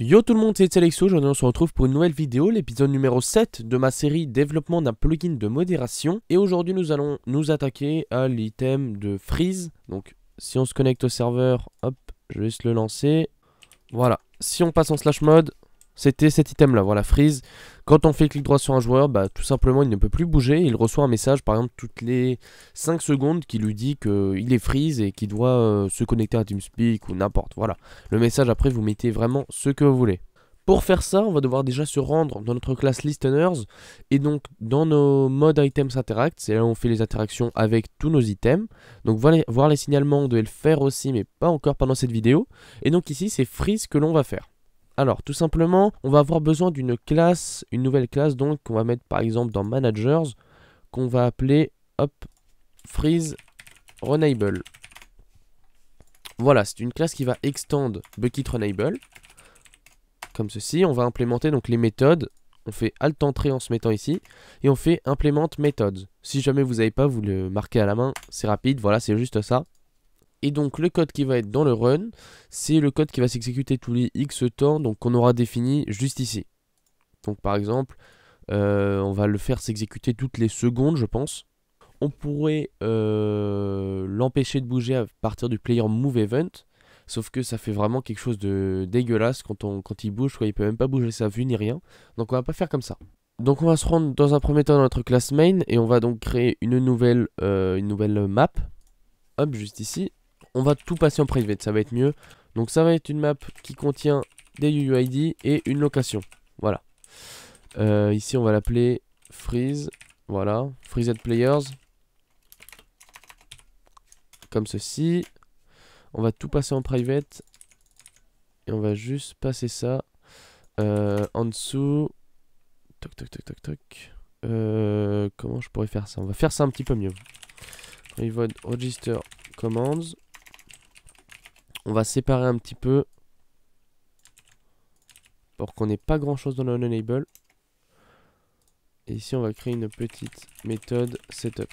Yo tout le monde, c'est Alexo, aujourd'hui on se retrouve pour une nouvelle vidéo, l'épisode numéro 7 de ma série développement d'un plugin de modération. Et aujourd'hui nous allons nous attaquer à l'item de freeze. Donc si on se connecte au serveur, hop, je vais se le lancer. Voilà, si on passe en slash mode, c'était cet item là, voilà, freeze. Quand on fait clic droit sur un joueur, bah, tout simplement il ne peut plus bouger. Il reçoit un message par exemple toutes les 5 secondes qui lui dit qu'il est freeze et qu'il doit euh, se connecter à TeamSpeak ou n'importe. Voilà. Le message après vous mettez vraiment ce que vous voulez. Pour faire ça, on va devoir déjà se rendre dans notre classe Listeners et donc dans nos modes Items Interact, c'est là où on fait les interactions avec tous nos items. Donc voir les signalements, on devait le faire aussi mais pas encore pendant cette vidéo. Et donc ici c'est freeze que l'on va faire. Alors tout simplement, on va avoir besoin d'une classe, une nouvelle classe donc qu'on va mettre par exemple dans managers qu'on va appeler hop freeze Voilà, c'est une classe qui va extend bucket comme ceci, on va implémenter donc les méthodes. On fait alt entrée en se mettant ici et on fait Implement methods. Si jamais vous n'avez pas, vous le marquez à la main, c'est rapide, voilà, c'est juste ça. Et donc le code qui va être dans le run, c'est le code qui va s'exécuter tous les X temps, donc qu'on aura défini juste ici. Donc par exemple, euh, on va le faire s'exécuter toutes les secondes, je pense. On pourrait euh, l'empêcher de bouger à partir du player move event. Sauf que ça fait vraiment quelque chose de dégueulasse quand, on, quand il bouge, il il peut même pas bouger sa vue ni rien. Donc on va pas faire comme ça. Donc on va se rendre dans un premier temps dans notre classe main et on va donc créer une nouvelle, euh, une nouvelle map. Hop, juste ici on va tout passer en private, ça va être mieux. Donc ça va être une map qui contient des UUID et une location. Voilà. Euh, ici, on va l'appeler freeze. Voilà, freezed players. Comme ceci. On va tout passer en private. Et on va juste passer ça. Euh, en dessous. Toc, toc, toc, toc, toc. Euh, comment je pourrais faire ça On va faire ça un petit peu mieux. Private register commands. On va séparer un petit peu. Pour qu'on n'ait pas grand chose dans le label Et ici on va créer une petite méthode setup.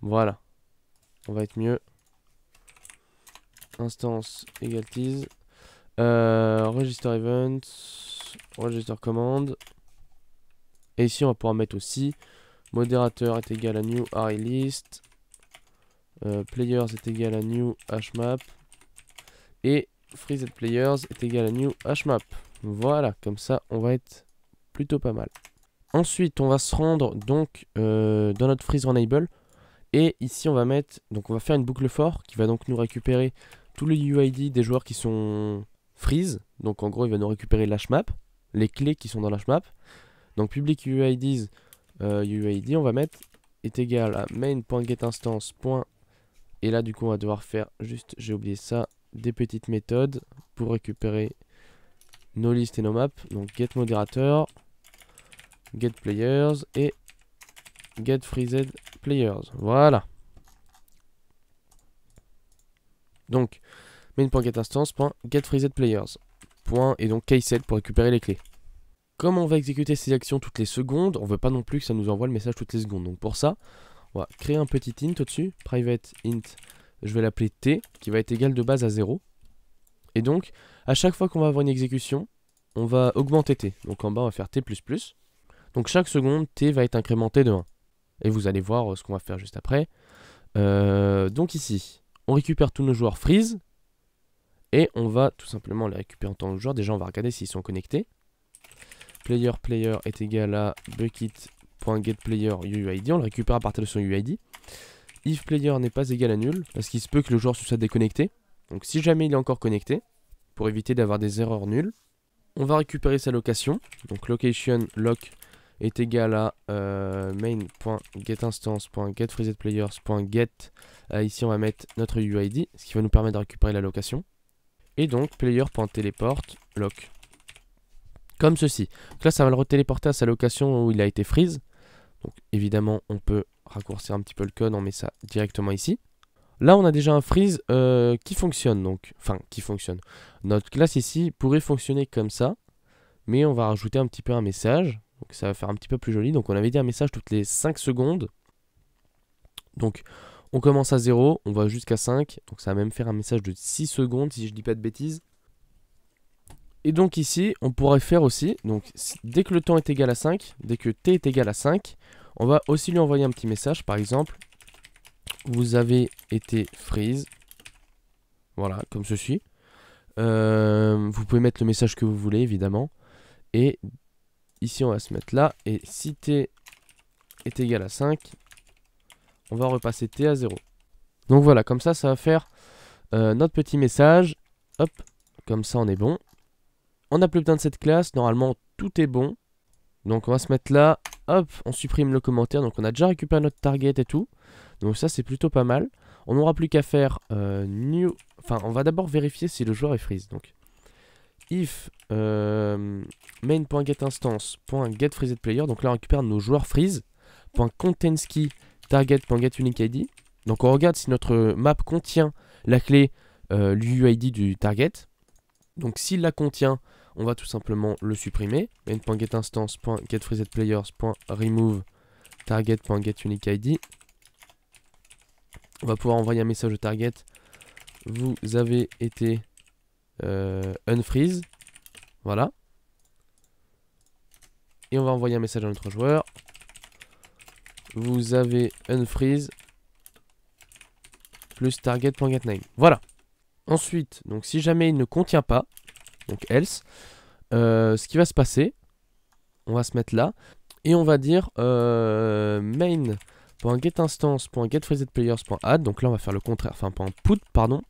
Voilà. On va être mieux. Instance egalties. Euh, register event. Register command. Et ici on va pouvoir mettre aussi Modérateur est égal à new ArrayList. Euh, players est égal à new hmap. Et freeze players est égal à new hmap. Voilà, comme ça on va être plutôt pas mal. Ensuite, on va se rendre donc euh, dans notre freeze enable. Et ici, on va mettre, donc on va faire une boucle fort qui va donc nous récupérer tous les UID des joueurs qui sont freeze. Donc en gros, il va nous récupérer l'HMAP, les clés qui sont dans l'HMAP. Donc public UIDs, euh, on va mettre est égal à main.getInstance. Et là, du coup, on va devoir faire juste, j'ai oublié ça, des petites méthodes pour récupérer nos listes et nos maps. Donc, getModerator, getPlayers et getFreezedPlayers. Voilà. Donc, main.getInstance.getFreezedPlayers. et donc k pour récupérer les clés comme on va exécuter ces actions toutes les secondes, on veut pas non plus que ça nous envoie le message toutes les secondes. Donc pour ça, on va créer un petit int au-dessus, private int, je vais l'appeler t, qui va être égal de base à 0. Et donc, à chaque fois qu'on va avoir une exécution, on va augmenter t. Donc en bas, on va faire t++. Donc chaque seconde, t va être incrémenté de 1. Et vous allez voir euh, ce qu'on va faire juste après. Euh, donc ici, on récupère tous nos joueurs freeze. Et on va tout simplement les récupérer en tant que joueurs. Déjà, on va regarder s'ils sont connectés player player est égal à bucket.getPlayerUID. On le récupère à partir de son UID. If player n'est pas égal à nul, parce qu'il se peut que le joueur se soit déconnecté. Donc si jamais il est encore connecté, pour éviter d'avoir des erreurs nulles, on va récupérer sa location. Donc location lock est égal à euh, main.getInstance.getFreezetPlayers.get. Euh, ici on va mettre notre UID, ce qui va nous permettre de récupérer la location. Et donc player.teleport.lock. lock comme ceci. Donc là, ça va le téléporter à sa location où il a été freeze. Donc évidemment, on peut raccourcir un petit peu le code, on met ça directement ici. Là, on a déjà un freeze euh, qui fonctionne, donc, enfin, qui fonctionne. Notre classe ici pourrait fonctionner comme ça, mais on va rajouter un petit peu un message. Donc ça va faire un petit peu plus joli. Donc on avait dit un message toutes les 5 secondes. Donc on commence à 0, on va jusqu'à 5. Donc ça va même faire un message de 6 secondes, si je dis pas de bêtises. Et donc ici, on pourrait faire aussi, donc dès que le temps est égal à 5, dès que t est égal à 5, on va aussi lui envoyer un petit message, par exemple, vous avez été freeze, voilà, comme ceci. Euh, vous pouvez mettre le message que vous voulez, évidemment. Et ici, on va se mettre là, et si t est égal à 5, on va repasser t à 0. Donc voilà, comme ça, ça va faire euh, notre petit message. Hop, comme ça, on est bon. On n'a plus besoin de cette classe. Normalement, tout est bon. Donc on va se mettre là, hop, on supprime le commentaire, donc on a déjà récupéré notre target et tout. Donc ça c'est plutôt pas mal. On n'aura plus qu'à faire euh, new, enfin on va d'abord vérifier si le joueur est freeze. Donc if euh, main.getInstance.getFreezedPlayer, donc là on récupère nos joueurs freeze, .containsKey target.getUniqueID. Donc on regarde si notre map contient la clé euh, l'UID du target. Donc s'il la contient, on va tout simplement le supprimer. main.getInstance.getFreeZPlayers.remove On va pouvoir envoyer un message au target. Vous avez été euh, unfreeze. Voilà. Et on va envoyer un message à notre joueur. Vous avez unfreeze plus target.getName. Voilà. Ensuite, donc si jamais il ne contient pas, donc else, euh, ce qui va se passer, on va se mettre là, et on va dire euh, donc là on va faire le contraire, enfin .put, pardon,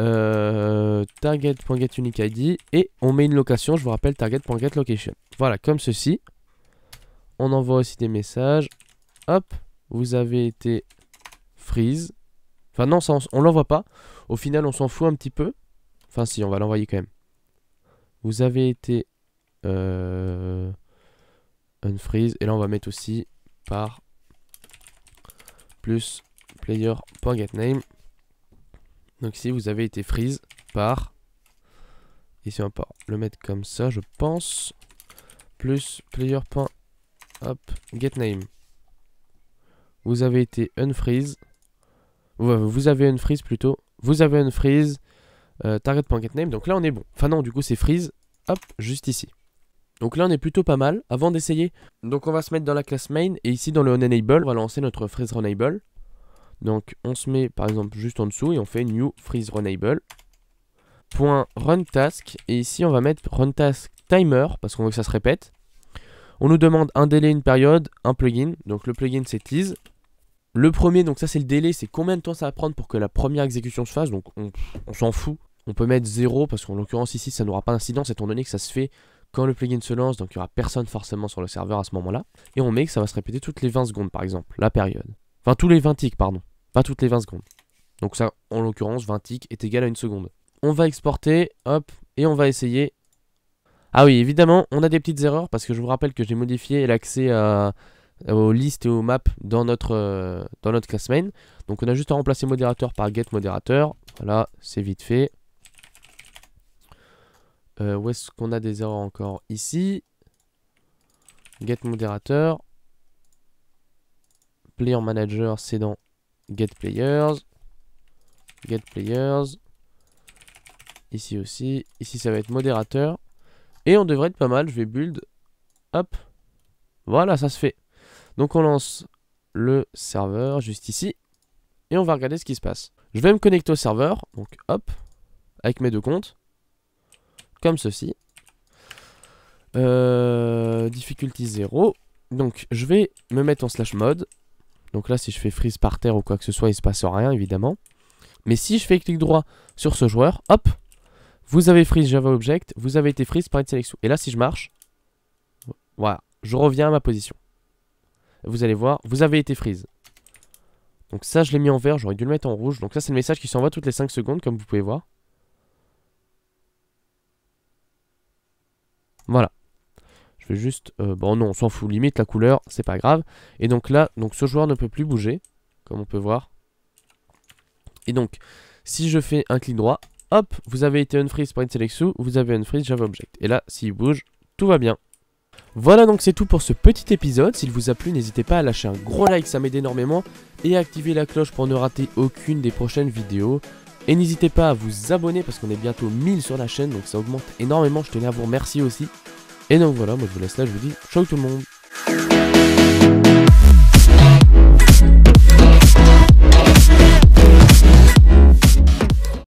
euh, target.getUniqueID, et on met une location, je vous rappelle, target.getLocation. Voilà, comme ceci, on envoie aussi des messages, hop, vous avez été freeze, enfin non, on, on l'envoie pas, au final on s'en fout un petit peu, enfin si, on va l'envoyer quand même. Vous avez été euh, unfreeze. Et là, on va mettre aussi par plus player.getName. Donc si vous avez été freeze par... Ici, on va le mettre comme ça, je pense. Plus player. Vous avez été unfreeze. Vous avez freeze plutôt. Vous avez freeze euh, Target.getName, donc là on est bon. Enfin non, du coup c'est freeze, hop, juste ici. Donc là on est plutôt pas mal, avant d'essayer. Donc on va se mettre dans la classe main, et ici dans le onEnable, on va lancer notre freeze Donc on se met par exemple juste en dessous, et on fait new freeze runable. Point run task, et ici on va mettre run task timer, parce qu'on veut que ça se répète. On nous demande un délai, une période, un plugin. Donc le plugin c'est tease. Le premier, donc ça c'est le délai, c'est combien de temps ça va prendre pour que la première exécution se fasse. Donc on s'en fout. On peut mettre 0 parce qu'en l'occurrence ici ça n'aura pas d'incidence étant donné que ça se fait quand le plugin se lance, donc il n'y aura personne forcément sur le serveur à ce moment-là. Et on met que ça va se répéter toutes les 20 secondes par exemple, la période. Enfin tous les 20 ticks, pardon. Pas toutes les 20 secondes. Donc ça, en l'occurrence, 20 ticks est égal à une seconde. On va exporter, hop, et on va essayer. Ah oui, évidemment, on a des petites erreurs parce que je vous rappelle que j'ai modifié l'accès aux listes et aux maps dans notre, euh, dans notre class main. Donc on a juste à remplacer modérateur par get modérateur. Voilà, c'est vite fait. Euh, où est-ce qu'on a des erreurs encore Ici. Get modérateur. Player manager, c'est dans get players. Get players. Ici aussi. Ici, ça va être modérateur. Et on devrait être pas mal. Je vais build. Hop. Voilà, ça se fait. Donc on lance le serveur juste ici. Et on va regarder ce qui se passe. Je vais me connecter au serveur. Donc hop. Avec mes deux comptes comme ceci. Euh, difficulty 0. Donc je vais me mettre en slash mode. Donc là si je fais freeze par terre ou quoi que ce soit il se passe rien évidemment. Mais si je fais clic droit sur ce joueur, hop, vous avez freeze Java Object, vous avez été freeze par une sélection. Et là si je marche, voilà, je reviens à ma position. Vous allez voir, vous avez été freeze. Donc ça je l'ai mis en vert, j'aurais dû le mettre en rouge. Donc ça c'est le message qui s'envoie toutes les 5 secondes comme vous pouvez voir. Voilà. Je vais juste... Euh, bon non, on s'en fout, limite la couleur, c'est pas grave. Et donc là, donc ce joueur ne peut plus bouger, comme on peut voir. Et donc, si je fais un clic droit, hop, vous avez été unfreeze par une sélection, vous avez unfreeze Java Object. Et là, s'il bouge, tout va bien. Voilà donc c'est tout pour ce petit épisode, s'il vous a plu n'hésitez pas à lâcher un gros like, ça m'aide énormément, et à activer la cloche pour ne rater aucune des prochaines vidéos. Et n'hésitez pas à vous abonner parce qu'on est bientôt 1000 sur la chaîne, donc ça augmente énormément. Je tenais à vous remercier aussi. Et donc voilà, moi je vous laisse là, je vous dis ciao tout le monde.